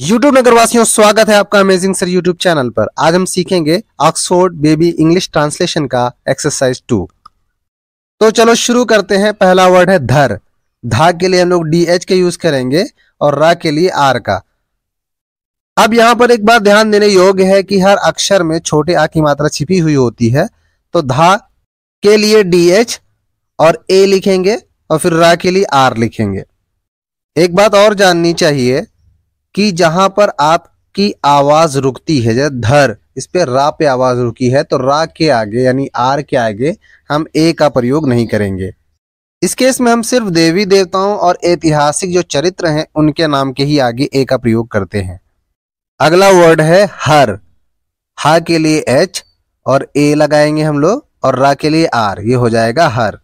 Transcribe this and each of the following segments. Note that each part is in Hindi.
यूट्यूब नगरवासियों स्वागत है आपका अमेजिंग सर यूट्यूब चैनल पर आज हम सीखेंगे ऑक्सफोर्ड बेबी इंग्लिश ट्रांसलेशन का एक्सरसाइज टू तो चलो शुरू करते हैं पहला वर्ड है धर धा के लिए हम लोग डी एच के यूज करेंगे और रा के लिए आर का अब यहां पर एक बार ध्यान देने योग्य है कि हर अक्षर में छोटे आ की मात्रा छिपी हुई होती है तो धा के लिए डी एच और ए लिखेंगे और फिर रा के लिए आर लिखेंगे एक बात और जाननी चाहिए कि जहां पर आपकी आवाज रुकती है जैसे धर इस पे रा पे आवाज रुकी है तो रा के आगे यानी आर के आगे हम ए का प्रयोग नहीं करेंगे इस केस में हम सिर्फ देवी देवताओं और ऐतिहासिक जो चरित्र हैं उनके नाम के ही आगे ए का प्रयोग करते हैं अगला वर्ड है हर हा के लिए एच और ए लगाएंगे हम लोग और रा के लिए आर ये हो जाएगा हर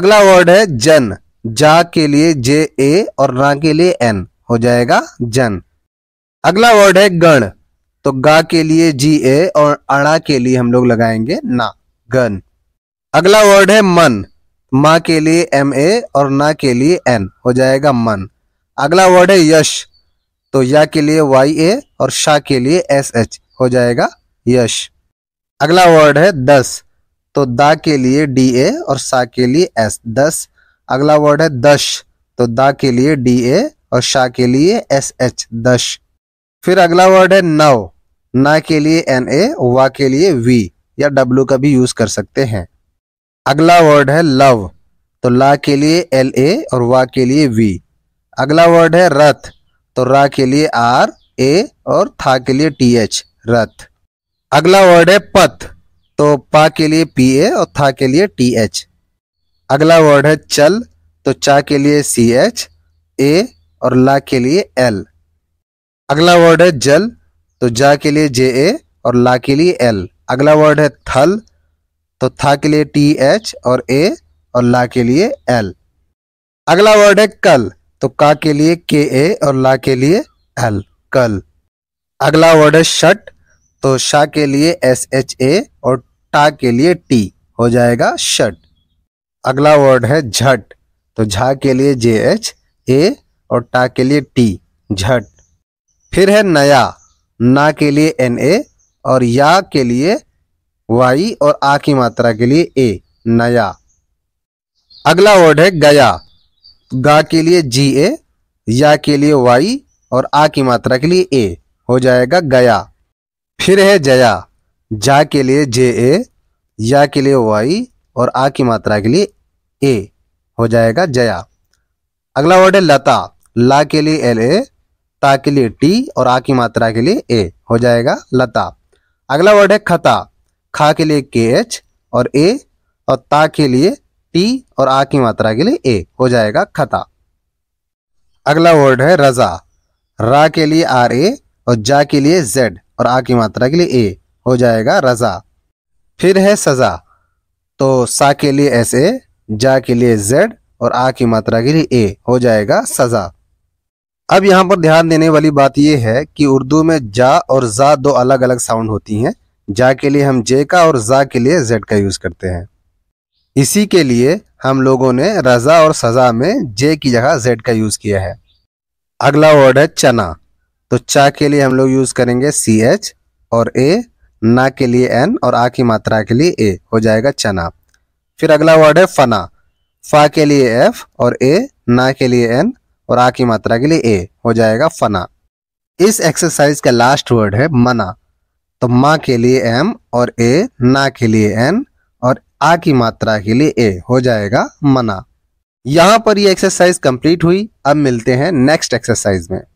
अगला वर्ड है जन जा के लिए जे ए और रा के लिए एन हो जाएगा जन अगला वर्ड है गण तो गा के लिए जी ए और अणा के लिए हम लोग लगाएंगे ना गण अगला वर्ड है मन मा के लिए एम ए और ना के लिए एन हो जाएगा मन अगला वर्ड है यश तो या के लिए वाई ए और शाह के लिए एस एच हो जाएगा यश अगला वर्ड है दस तो दा के लिए डी ए और सा के लिए एस दस अगला वर्ड है दश तो दा के लिए डी ए और शाह के लिए एस एच दश फिर अगला वर्ड है नव ना के लिए एन ए वा के लिए वी या डब्ल्यू का भी यूज कर सकते हैं अगला वर्ड है लव तो ला के लिए एल ए और वा के लिए वी अगला वर्ड है रथ तो रा के लिए आर ए और था के लिए टी एच रथ अगला वर्ड है पथ तो पा के लिए पी ए और था के लिए टी एच अगला वर्ड है चल तो चा के लिए सी एच ए और ला के लिए एल अगला वर्ड है जल तो जा के लिए जे ए और ला के लिए एल अगला वर्ड है थल तो था के लिए टी एच और ए और ला के लिए एल अगला वर्ड है कल तो का के लिए के ए और ला के लिए एल कल अगला वर्ड है शट तो शाह के लिए एस एच ए और टा के लिए टी हो जाएगा शट अगला वर्ड है झट तो झा के लिए जे एच ए और टा के लिए टी झट फिर है नया ना के लिए एन ए और या के लिए वाई और आ की मात्रा के लिए ए नया अगला वर्ड है गया गा के लिए जी ए या के लिए वाई और आ की मात्रा के लिए ए हो जाएगा गया फिर है जया जा के लिए जे ए या के लिए वाई और आ की मात्रा के लिए ए हो जाएगा जया अगला वर्ड है लता ला के लिए एल ए ता के लिए टी और आ की मात्रा के लिए ए हो जाएगा लता अगला वर्ड है खता खा के लिए के एच और ए और ता के लिए टी और आ की मात्रा के लिए ए हो जाएगा खता अगला वर्ड है रजा रा के लिए आर ए और जा के लिए जेड और आ की मात्रा के लिए ए हो जाएगा रजा फिर है सजा तो सा के लिए एस ए जा के लिए जेड और आ की मात्रा के लिए ए हो जाएगा सजा अब यहाँ पर ध्यान देने वाली बात यह है कि उर्दू में जा और जा दो अलग अलग साउंड होती हैं जा के लिए हम जे का और जा के लिए जेड का यूज़ करते हैं इसी के लिए हम लोगों ने रजा और सजा में जे की जगह जेड का यूज़ किया है अगला वर्ड है चना तो चा के लिए हम लोग यूज़ करेंगे सी एच और ए ना के लिए एन और आ की मात्रा के लिए ए हो जाएगा चना फिर अगला वर्ड है फना फा के लिए एफ और ए ना के लिए एन और आ की मात्रा के लिए ए हो जाएगा फना इस एक्सरसाइज का लास्ट वर्ड है मना तो मा के लिए एम और ए ना के लिए एन और आ की मात्रा के लिए ए हो जाएगा मना यहां पर ये एक्सरसाइज कंप्लीट हुई अब मिलते हैं नेक्स्ट एक्सरसाइज में